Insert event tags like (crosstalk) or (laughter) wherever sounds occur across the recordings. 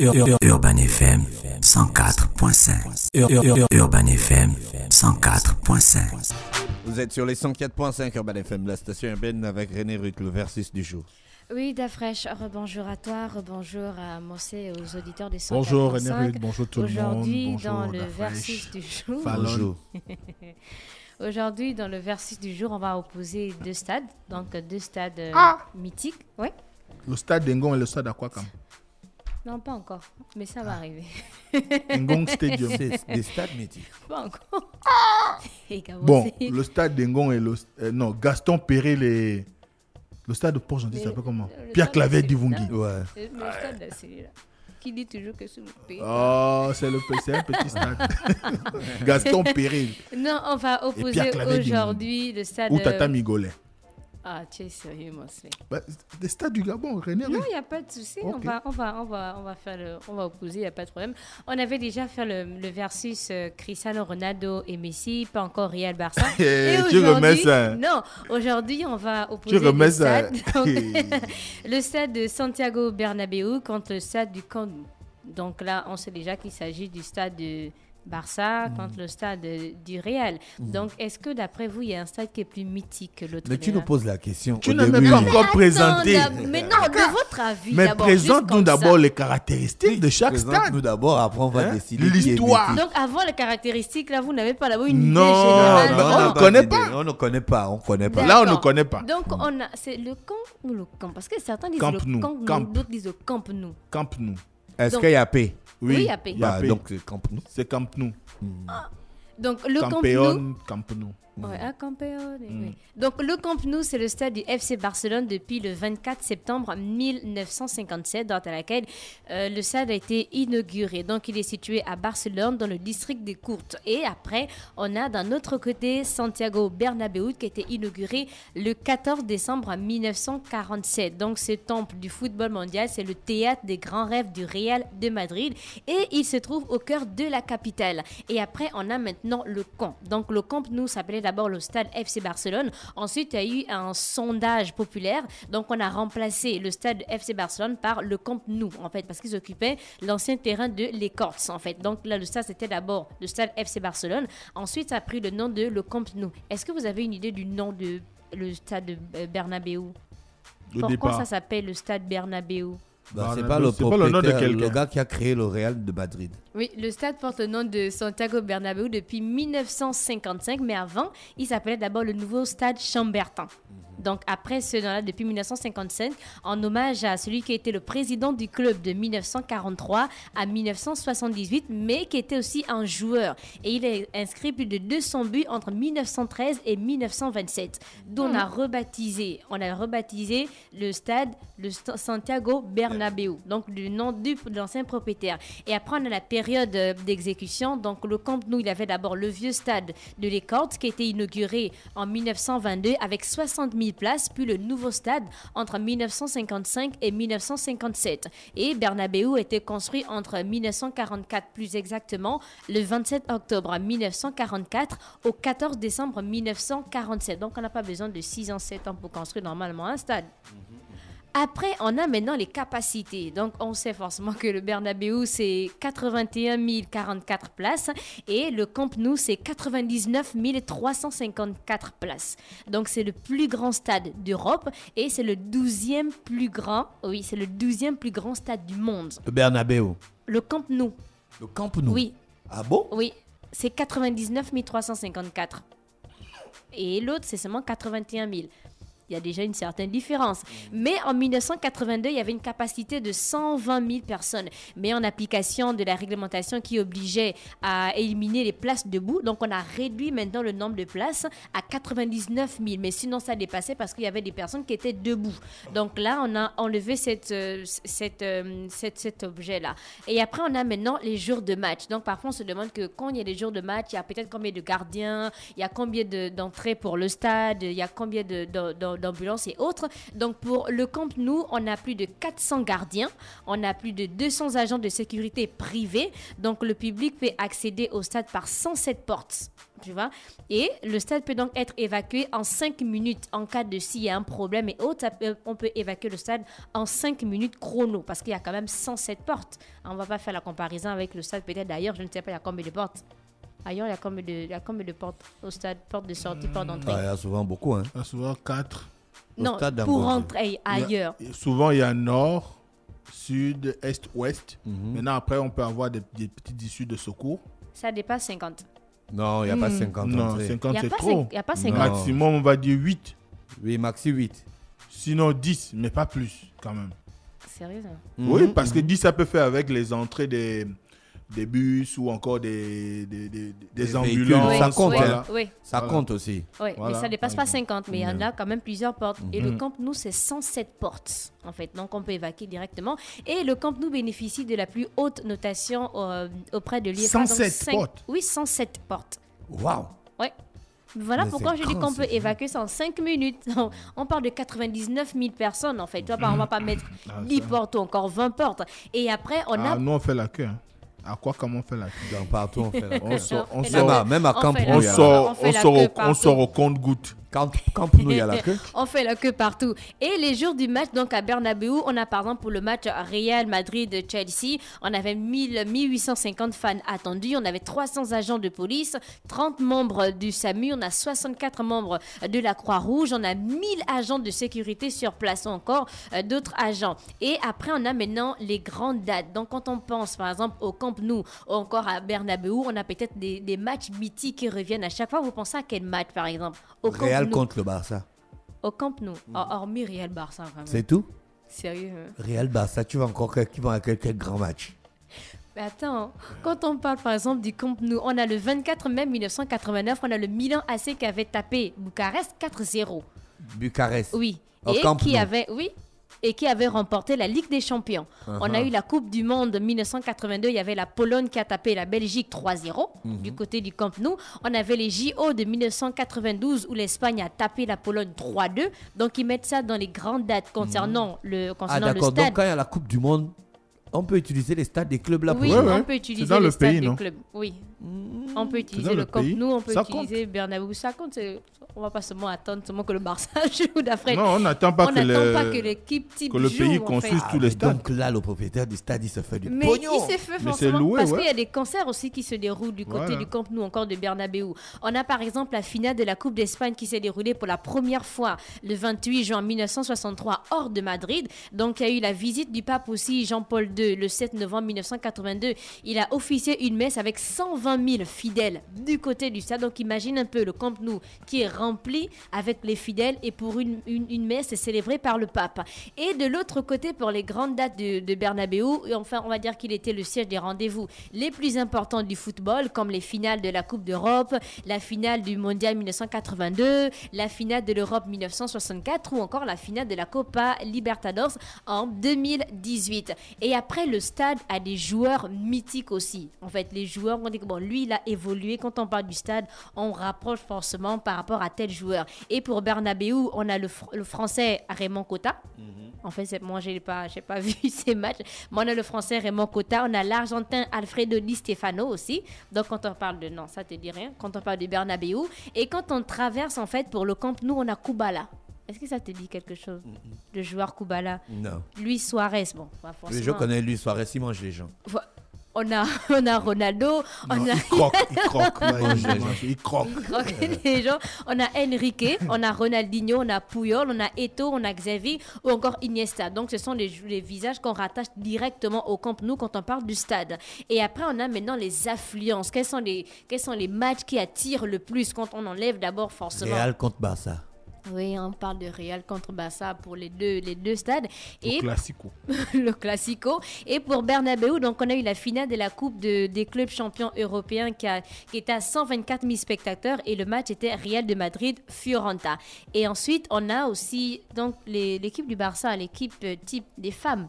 Urban FM 104.5. Urban FM 104.5. Vous êtes sur les 104.5 Urban FM, la station urbaine avec René Ruth, le versus du jour. Oui, Dafresh, rebonjour à toi, rebonjour à Mossé et aux auditeurs des 104.5. Bonjour René Ruth, bonjour tout le monde. Aujourd'hui, dans le versus du jour. (laughs) Aujourd'hui, dans le versus du jour, on va opposer deux stades, donc deux stades euh, ah! mythiques. Le stade d'Engon et le stade Aquacam. Non, pas encore, mais ça va ah. arriver. (laughs) Ngong Stadium. C'est des stades métiers. (laughs) Pas encore. Ah. bon, le stade d'Engong et le. Euh, non, Gaston Perret, les. Le stade de Port Gentil, ça s'appelle comment Pierre Clavet d'Ivungi. Ouais. Le stade, de la Qui dit toujours que c'est le pays. Oh, c'est le un petit (laughs) stade. Gaston Perret Non, on va opposer aujourd'hui le stade. ou Tata Migolet. Ah, tu es sérieux, mon bah, Des stades du Gabon, René. Non, il n'y a pas de souci. On, va, on, va, on, va, on, va faire on va opposer, il n'y a pas de problème. On avait déjà fait le, le versus euh, Cristiano Ronaldo et Messi, pas encore Real Barça. (laughs) Eh, tu remets ça. Non, aujourd'hui, on va opposer. Tu remets le (laughs) (laughs) stade de Santiago Bernabeu contre le stade du Camp. Donc là, on sait déjà qu'il s'agit du stade de Barça mm. contre le stade du Real. Mm. Donc, est-ce que d'après vous, il y a un stade qui est plus mythique que l'autre Mais tu nous poses la question. Tu ne même pas encore présenté. Mais non, de votre avis. Mais présente-nous d'abord les caractéristiques de chaque stade. Nous d'abord, après on va hein? décider. L'histoire. Donc, avant les caractéristiques, là, vous n'avez pas d'abord une non, idée générale. Non, on ne connaît pas. On ne connaît pas. On connaît pas. Là, on ne connaît pas. Donc, mm. on a, c'est le camp ou le camp Parce que certains disent le camp nous, d'autres disent le camp nous. Camp nous. Est-ce qu'il y a P Oui, bah, il y a P. donc c'est Camp Nou. C'est Camp Nou. Hmm. Ah, donc le Camp, Camp Camp Nou. Mm. Mm. Donc le Camp Nou, c'est le stade du FC Barcelone depuis le 24 septembre 1957, date à laquelle euh, le stade a été inauguré. Donc il est situé à Barcelone, dans le district des Courtes. Et après, on a d'un autre côté Santiago Bernabéu qui a été inauguré le 14 décembre 1947. Donc ce temple du football mondial, c'est le théâtre des grands rêves du Real de Madrid et il se trouve au cœur de la capitale. Et après, on a maintenant le camp. Donc le Camp Nou s'appelait d'abord le stade FC Barcelone. Ensuite, il y a eu un sondage populaire. Donc, on a remplacé le stade FC Barcelone par le Camp Nou, en fait, parce qu'ils occupaient l'ancien terrain de l'Écorce, en fait. Donc, là, le stade, c'était d'abord le stade FC Barcelone. Ensuite, ça a pris le nom de le Camp Nou. Est-ce que vous avez une idée du nom de le stade euh, Bernabeu Pourquoi ça s'appelle le stade Bernabeu bah, c'est pas, le le de gars qui a créé le Real de Madrid. Oui, le stade porte le nom de Santiago Bernabéu depuis 1955, mais avant, il s'appelait d'abord le nouveau stade Chambertin. Mhm donc après ce là depuis 1955, en hommage à celui qui a été le président du club de 1943 à 1978, mais qui était aussi un joueur. Et il a inscrit plus de 200 buts entre 1913 et 1927, dont on a mhm. rebaptisé, on a rebaptisé le stade le Santiago Bernabéu, donc le nom du, de l'ancien propriétaire. Et après, on a la période euh, d'exécution. Donc le Camp Nou, il avait d'abord le vieux stade de Les Cordes qui a été inauguré en 1922 avec 60 000 place puis le nouveau stade entre 1955 et 1957. Et Bernabeu était construit entre 1944 plus exactement, le 27 octobre 1944 au 14 décembre 1947. Donc on n'a pas besoin de 6 ans, 7 ans pour construire normalement un stade. Mhm. Après, on a maintenant les capacités. Donc, on sait forcément que le Bernabeu, c'est 81 044 places et le Camp Nou, c'est 99 354 places. Donc, c'est le plus grand stade d'Europe et c'est le 12e plus grand, oui, c'est le 12 plus grand stade du monde. Le Bernabeu. Le Camp Nou. Le Camp Nou. Oui. Ah bon Oui, c'est 99 354. Et l'autre, c'est seulement 81 000 il y a déjà une certaine différence. Mais en 1982, il y avait une capacité de 120 000 personnes. Mais en application de la réglementation qui obligeait à éliminer les places debout, donc on a réduit maintenant le nombre de places à 99 000. Mais sinon, ça dépassait parce qu'il y avait des personnes qui étaient debout. Donc là, on a enlevé euh, euh, cet objet-là. Et après, on a maintenant les jours de match. Donc parfois, on se demande que quand il y a les jours de match, il y a peut-être combien de gardiens, il y a combien d'entrées pour le stade, il y a combien de d'ambulances et autres. Donc pour le Camp nous, on a plus de 400 gardiens, on a plus de 200 agents de sécurité privés. Donc le public peut accéder au stade par 107 portes. Tu vois et le stade peut donc être évacué en 5 minutes en cas de s'il y a un problème et autres. On peut évacuer le stade en 5 minutes chrono parce qu'il y a quand même 107 portes. On va pas faire la comparaison avec le stade peut-être d'ailleurs, je ne sais pas il y a combien de portes. Ailleurs, il y a combien de, il combien de portes au stade Portes de sortie, portes d'entrée ah, Il y a souvent beaucoup. Hein. Il y a souvent 4 non, pour rentrer ailleurs. souvent, il y a nord, sud, est, ouest. Mhm. Maintenant, après, on peut avoir des, petites issues de secours. Ça dépasse 50. Non, il n'y a pas 50. Hmm. Non, 50, c'est trop. Il n'y a pas 50. Maximum, on va dire 8. Oui, maxi 8. Sinon, 10, mais pas plus, quand même. Sérieux hmm. Oui, parce que 10, ça peut faire avec les entrées des, des bus ou encore des, ambulances. ça compte, hein. ça compte aussi. Oui, mais ça ne dépasse pas 50, mais il y en a quand même plusieurs portes. Et le mhm. Camp nous, c'est 107 portes, en fait. Donc, on peut évacuer directement. Et le Camp nous bénéficie de la plus haute notation euh, auprès de l'IFA. 107 portes Oui, 107 portes. Waouh Oui. Voilà pourquoi je dis qu'on peut évacuer ça en 5 minutes. (laughs) On parle de 99 000 personnes en fait. On ne va pas mettre 10 ah, portes ou encore 20 portes. Et après, on ah, a. Nous, on fait la queue. Hein. À quoi comment on fait la queue Partout on fait la queue. On sort, on sort, même, à, même à Camp, on, on, sort, on, sort, on sort au compte-goutte. Quand, il y a la (laughs) queue. on fait la queue partout. Et les jours du match, donc à Bernabeu, on a par exemple pour le match Real Madrid-Chelsea, on avait 1850 fans attendus, on avait 300 agents de police, 30 membres du SAMU, on a 64 membres de la Croix-Rouge, on a 1000 agents de sécurité sur place, encore euh, d'autres agents. Et après, on a maintenant les grandes dates. Donc quand on pense par exemple au Camp Nou, ou encore à Bernabeu, on a peut-être des, matchs mythiques qui reviennent à chaque fois. Vous pensez à quel match par exemple au Camp contre le Barça. Au Camp Nou, mm. ah, hormis Real Barça C'est tout Sérieux hein. Real Barça, tu vas encore qui vont à quel, grand match mais attends, quand on parle par exemple du Camp Nou, on a le 24 mai 1989, on a le Milan AC qui avait tapé Bucarest 4-0. Bucarest Oui. et qui avait, oui, et qui avait remporté la Ligue des Champions. On a uh-huh. eu la Coupe du Monde 1982, il y avait la Pologne qui a tapé la Belgique 3-0 uh-huh. du côté du Camp Nou. On avait les JO de 1992 où l'Espagne a tapé la Pologne 3-2. Donc ils mettent ça dans les grandes dates concernant mm-hmm. le ah, concernant le stade. Donc quand il y a la Coupe du Monde, on peut utiliser les stades des clubs là. Oui, on hein. peut utiliser les le stades pays, des non clubs. Oui. On peut utiliser le, Camp Nou, on peut utiliser Bernabeu. Ça compte. On ne va pas seulement attendre seulement que le Barça (laughs) joue d'après. Non, on n'attend pas, que, l'équipe type Que le pays construise tous ah, Donc là, le propriétaire du stade, il se fait du Mais il s'est fait forcément parce qu'il y a des concerts aussi qui se déroulent du côté du Camp Nou, encore de Bernabeu. On a par exemple la finale de la Coupe d'Espagne qui s'est déroulée pour la première fois le 28 juin 1963 hors de Madrid. Donc il y a eu la visite du pape aussi, Jean-Paul II, le 7 novembre 1982. Il a officié une messe avec 120 mille fidèles du côté du stade. Donc imagine un peu le Camp Nou qui est rempli avec les fidèles et pour une, une, messe célébrée par le pape. Et de l'autre côté, pour les grandes dates de, de Bernabeu, enfin on va dire qu'il était le siège des rendez-vous les plus importants du football, comme les finales de la Coupe d'Europe, la finale du Mondial 1982, la finale de l'Europe 1964 ou encore la finale de la Copa Libertadores en 2018. Et après, le stade a des joueurs mythiques aussi. En fait, les joueurs, ont dit que bon, lui, il a évolué. Quand on parle du stade, on rapproche forcément par rapport à tel joueur. Et pour Bernabeu, on a le, français Raymond Cota. Mhm. En fait, moi, je n'ai pas, pas (laughs) vu ces matchs. Moi, on a le français Raymond Cota. On a l'argentin Alfredo Di Stefano aussi. Donc, quand on parle de. Non, ça te dit rien. Quand on parle de Bernabeu. Et quand on traverse, en fait, pour le camp, nous, on a Kubala. Est-ce que ça te dit quelque chose mhm. Le joueur Kubala Non. Luis Suarez, bon. Je bah, connais Luis Suarez, il mange les gens. (laughs) on a, Ronaldo, on a... Il On a Enrique, on a Ronaldinho, on a Puyol, on a Eto, on a Xavi ou encore Iniesta. Donc ce sont les, visages qu'on rattache directement au Camp nous, quand on parle du stade. Et après, on a maintenant les affluences. Quels sont les, quels sont les matchs qui attirent le plus quand on enlève d'abord forcément... Real contre Barça. Oui, on parle de Real contre Barça pour les deux, les deux stades. Le Classico. (laughs) le Classico. Et pour Bernabeu, donc on a eu la finale de la Coupe des clubs champions européens qui, a, à 124 000 spectateurs et le match était Real de Madrid-Fiorenta. Et ensuite, on a aussi donc l'équipe du Barça, l'équipe euh, type des femmes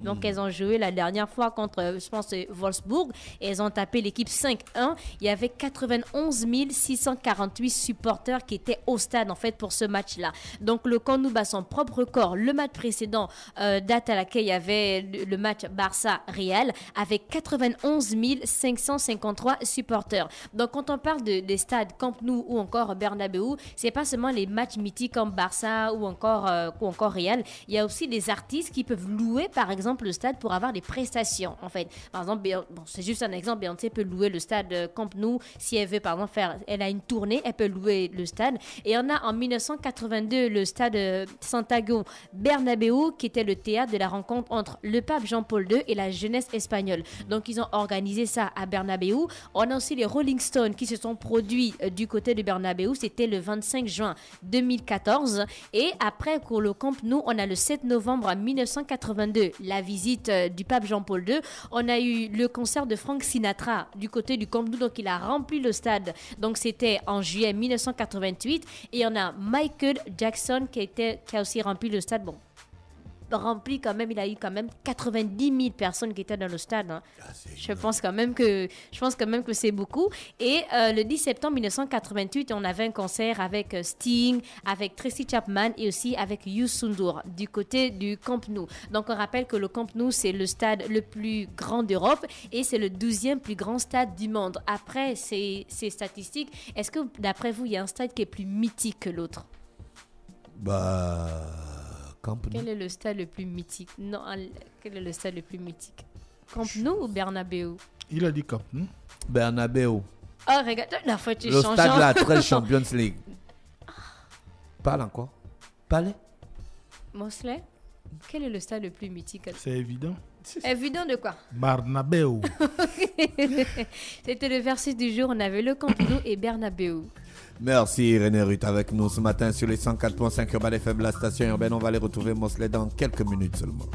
donc, hmm. elles ont joué la dernière fois contre, euh, je pense, euh, Wolfsburg. Et elles ont tapé l'équipe 5-1. Il y avait 91 648 supporters qui étaient au stade, en fait, pour ce match-là. Donc, le camp nous bat son propre record. Le match précédent euh, date à laquelle il y avait le match Barça-Real avec 91 553 supporters. Donc, quand on parle des stades Camp Nou ou encore Bernabeu, c'est pas seulement les matchs mythiques comme Barça ou encore, ou encore Il y a aussi des artistes qui peuvent louer, par exemple, exemple, le stade pour avoir des prestations, en fait. Par exemple, bon, c'est juste un exemple, Beyoncé peut louer le stade euh, Camp Nou si elle veut, par exemple, faire, elle a une tournée, elle peut louer le stade. Et on a en 1982 le stade euh, Santiago Bernabéu, qui était le théâtre de la rencontre entre le pape Jean-Paul II et la jeunesse espagnole. Donc, ils ont organisé ça à Bernabéu. On a aussi les Rolling Stones qui se sont produits euh, du côté de Bernabéu. C'était le 25 juin 2014. Et après, pour le Camp Nou, on a le 7 novembre 1982, la visite euh, du pape Jean-Paul II. On a eu le concert de Frank Sinatra du côté du Camp Nou, donc il a rempli le stade. Donc c'était en juillet 1988 et on a Michael Jackson qui, était, qui a aussi rempli le stade. Bon, rempli quand même, il a eu quand même 90 000 personnes qui étaient dans le stade. Hein. Ah, je pense quand même que je pense quand même que c'est beaucoup. Et euh, le 10 septembre 1988, on avait un concert avec euh, Sting, avec Tracy Chapman et aussi avec Youssou Ndour du côté du Camp Nou. Donc on rappelle que le Camp Nou c'est le stade le plus grand d'Europe et c'est le 12 plus grand stade du monde. Après ces, ces statistiques, est-ce que d'après vous il y a un stade qui est plus mythique que l'autre Bah quel est le stade le plus mythique Non, euh, quel est le stade le plus mythique Camp Nou ou Bernabeu Il a dit Camp Nou. Bernabeu. Oh, regarde, la fois tu Le stade de la 13 Champions League. Parle encore. Parle. Mosley, quel est le stade le plus mythique C'est évident. Évident de quoi Bernabeu. (laughs) C'était le verset du jour. On avait le Camp Nou et Bernabeu. Merci René Ruth avec nous ce matin sur les 104.5 Urban FM, la station urbaine. On va les retrouver Mosley dans quelques minutes seulement.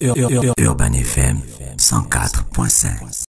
Urban FM 104.5